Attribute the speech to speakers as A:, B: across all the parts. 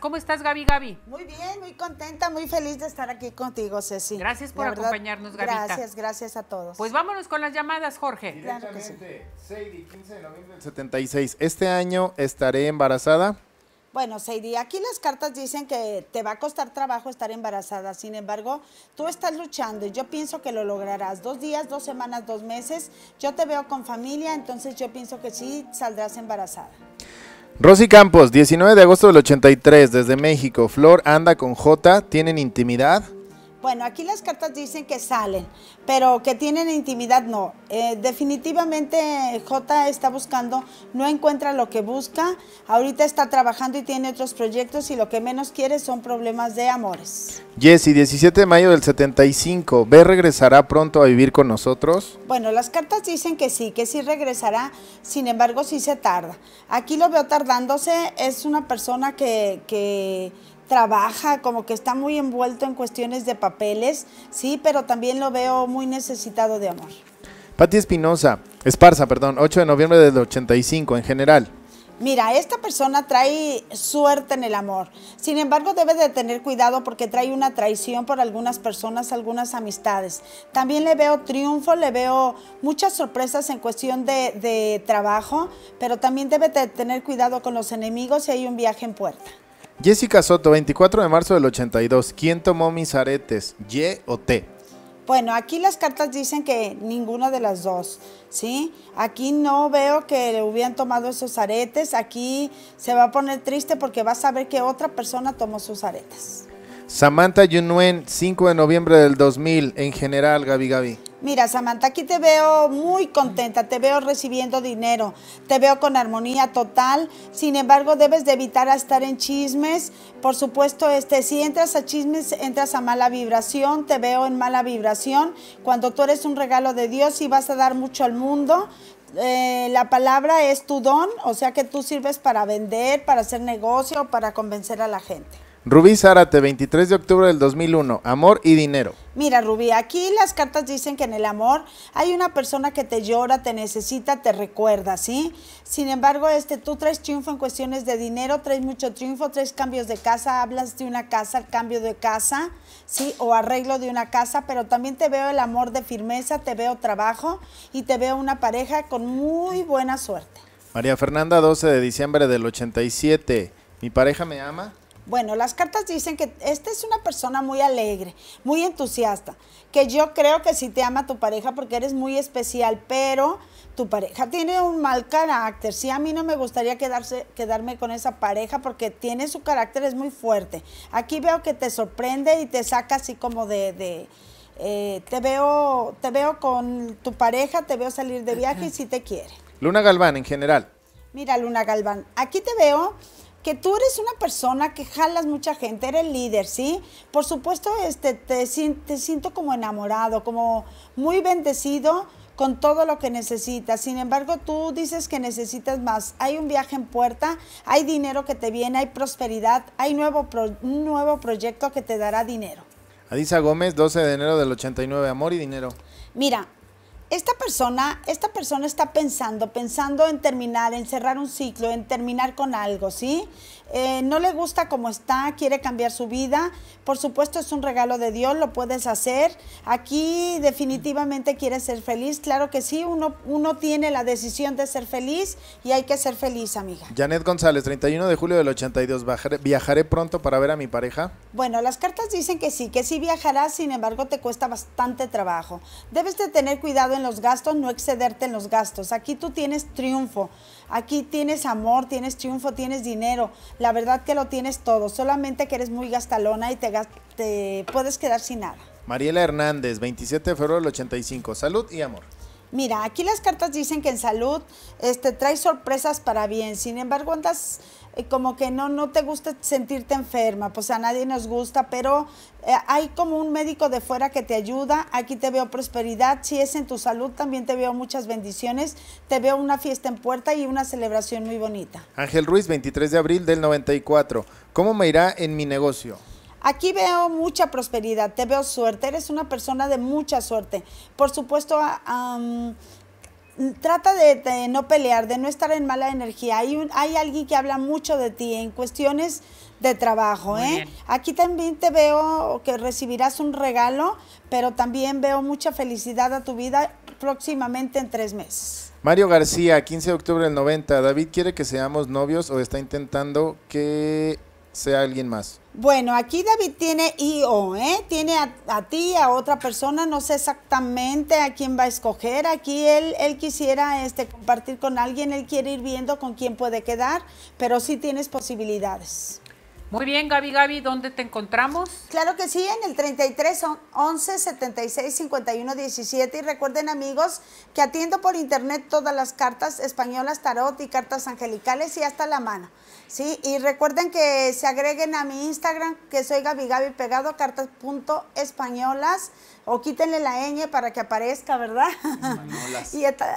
A: ¿Cómo estás, Gaby Gaby? Muy bien, muy contenta, muy feliz de estar aquí contigo, Ceci. Gracias por acompañarnos, Gaby. Gracias, gracias a todos. Pues vámonos con las llamadas, Jorge. Directamente, Seidi,
B: 15 de noviembre del 76. ¿Este año estaré embarazada?
A: Bueno, Seidi, aquí las cartas dicen que te va a costar trabajo estar embarazada, sin embargo, tú estás luchando y yo pienso que lo lograrás. Dos días, dos semanas, dos meses, yo te veo con familia, entonces yo pienso que sí saldrás embarazada.
B: Rosy Campos, 19 de agosto del 83, desde México. Flor anda con J, tienen intimidad.
A: Bueno, aquí las cartas dicen que salen, pero que tienen intimidad no. Eh, definitivamente J está buscando, no encuentra lo que busca, ahorita está trabajando y tiene otros proyectos y lo que menos quiere son problemas de amores.
B: Jessy, 17 de mayo del 75, ¿Ve regresará pronto a vivir con nosotros?
A: Bueno, las cartas dicen que sí, que sí regresará, sin embargo sí se tarda. Aquí lo veo tardándose, es una persona que, que trabaja, como que está muy envuelto en cuestiones de papeles, sí, pero también lo veo muy necesitado de amor.
B: Pati Espinosa, Esparza, perdón, 8 de noviembre del 85 en general.
A: Mira, esta persona trae suerte en el amor. Sin embargo, debe de tener cuidado porque trae una traición por algunas personas, algunas amistades. También le veo triunfo, le veo muchas sorpresas en cuestión de, de trabajo, pero también debe de tener cuidado con los enemigos si hay un viaje en puerta.
B: Jessica Soto, 24 de marzo del 82. ¿Quién tomó mis aretes? ¿Y o T?
A: Bueno, aquí las cartas dicen que ninguna de las dos, ¿sí? Aquí no veo que hubieran tomado esos aretes. Aquí se va a poner triste porque va a saber que otra persona tomó sus aretes.
B: Samantha Yunuen, 5 de noviembre del 2000. En general, Gaby Gaby.
A: Mira, Samantha, aquí te veo muy contenta, te veo recibiendo dinero, te veo con armonía total. Sin embargo, debes de evitar estar en chismes. Por supuesto, este, si entras a chismes, entras a mala vibración, te veo en mala vibración. Cuando tú eres un regalo de Dios y vas a dar mucho al mundo, eh, la palabra es tu don, o sea que tú sirves para vender, para hacer negocio, para convencer a la gente.
B: Rubí Zárate, 23 de octubre del 2001, amor y dinero.
A: Mira, Rubí, aquí las cartas dicen que en el amor hay una persona que te llora, te necesita, te recuerda, ¿sí? Sin embargo, este, tú traes triunfo en cuestiones de dinero, traes mucho triunfo, traes cambios de casa, hablas de una casa, cambio de casa, ¿sí? O arreglo de una casa, pero también te veo el amor de firmeza, te veo trabajo y te veo una pareja con muy buena suerte.
B: María Fernanda, 12 de diciembre del 87, ¿mi pareja me
A: ama? Bueno, las cartas dicen que esta es una persona muy alegre, muy entusiasta, que yo creo que sí te ama tu pareja porque eres muy especial, pero tu pareja tiene un mal carácter. Sí, a mí no me gustaría quedarse, quedarme con esa pareja porque tiene su carácter, es muy fuerte. Aquí veo que te sorprende y te saca así como de... Eh, te, veo, te veo con tu pareja, te veo salir de viaje y si sí te quiere.
B: Luna Galván, en general.
A: Mira, Luna Galván, aquí te veo que tú eres una persona que jalas mucha gente, eres líder, ¿sí? Por supuesto, este, te, siento como enamorado, como muy bendecido con todo lo que necesitas. Sin embargo, tú dices que necesitas más. Hay un viaje en puerta, hay dinero que te viene, hay prosperidad, hay nuevo un nuevo proyecto que te dará dinero.
B: Adisa Gómez, 12 de enero del 89, amor y dinero.
A: Mira, esta persona, esta persona está pensando, pensando en terminar, en cerrar un ciclo, en terminar con algo, ¿sí? Eh, no le gusta cómo está, quiere cambiar su vida. Por supuesto es un regalo de Dios, lo puedes hacer. Aquí definitivamente quiere ser feliz. Claro que sí, uno, uno tiene la decisión de ser feliz y hay que ser feliz, amiga.
B: Janet González, 31 de julio del 82, ¿viajaré pronto para ver a mi pareja?
A: Bueno, las cartas dicen que sí, que sí viajarás, sin embargo te cuesta bastante trabajo. Debes de tener cuidado en los gastos, no excederte en los gastos. Aquí tú tienes triunfo, aquí tienes amor, tienes triunfo, tienes dinero. La verdad que lo tienes todo, solamente que eres muy gastalona y te, te puedes quedar sin nada.
B: Mariela Hernández, 27 de febrero del 85. Salud y amor.
A: Mira, aquí las cartas dicen que en salud este, trae sorpresas para bien, sin embargo andas eh, como que no, no te gusta sentirte enferma, pues a nadie nos gusta, pero eh, hay como un médico de fuera que te ayuda, aquí te veo prosperidad, si es en tu salud también te veo muchas bendiciones, te veo una fiesta en puerta y una celebración muy bonita.
B: Ángel Ruiz, 23 de abril del 94, ¿cómo me irá en mi negocio?
A: Aquí veo mucha prosperidad, te veo suerte, eres una persona de mucha suerte. Por supuesto, ah, trata de, no pelear, de no estar en mala energía. Hay, hay alguien que habla mucho de ti en cuestiones de trabajo. ¿eh? Aquí también te veo que recibirás un regalo, pero también veo mucha felicidad a tu vida próximamente en tres meses.
B: Mario García, 15 de octubre del 90. David quiere que seamos novios o está intentando que sea alguien más.
A: Bueno, aquí David tiene IO, ¿eh? Tiene a, ti, a otra persona, no sé exactamente a quién va a escoger. Aquí él, él quisiera este, compartir con alguien, él quiere ir viendo con quién puede quedar, pero sí tienes posibilidades. Muy bien, Gaby, Gaby, ¿dónde te encontramos? Claro que sí, en el 33 11 76 51 17. Y recuerden, amigos, que atiendo por internet todas las cartas españolas, tarot y cartas angelicales y hasta la mano. Sí, y recuerden que se agreguen a mi Instagram, que soy Gaby Gaby Pegado, cartas.españolas o quítenle la ñ para que aparezca, ¿verdad?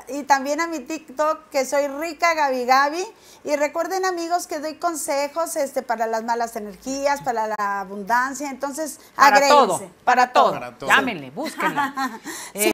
A: y, también a mi TikTok que soy rica Gaby Gaby. Y recuerden amigos que doy consejos este, para las malas energías, para la abundancia. Entonces, para
B: para, todo. Llámenle, búsquenla. Eh,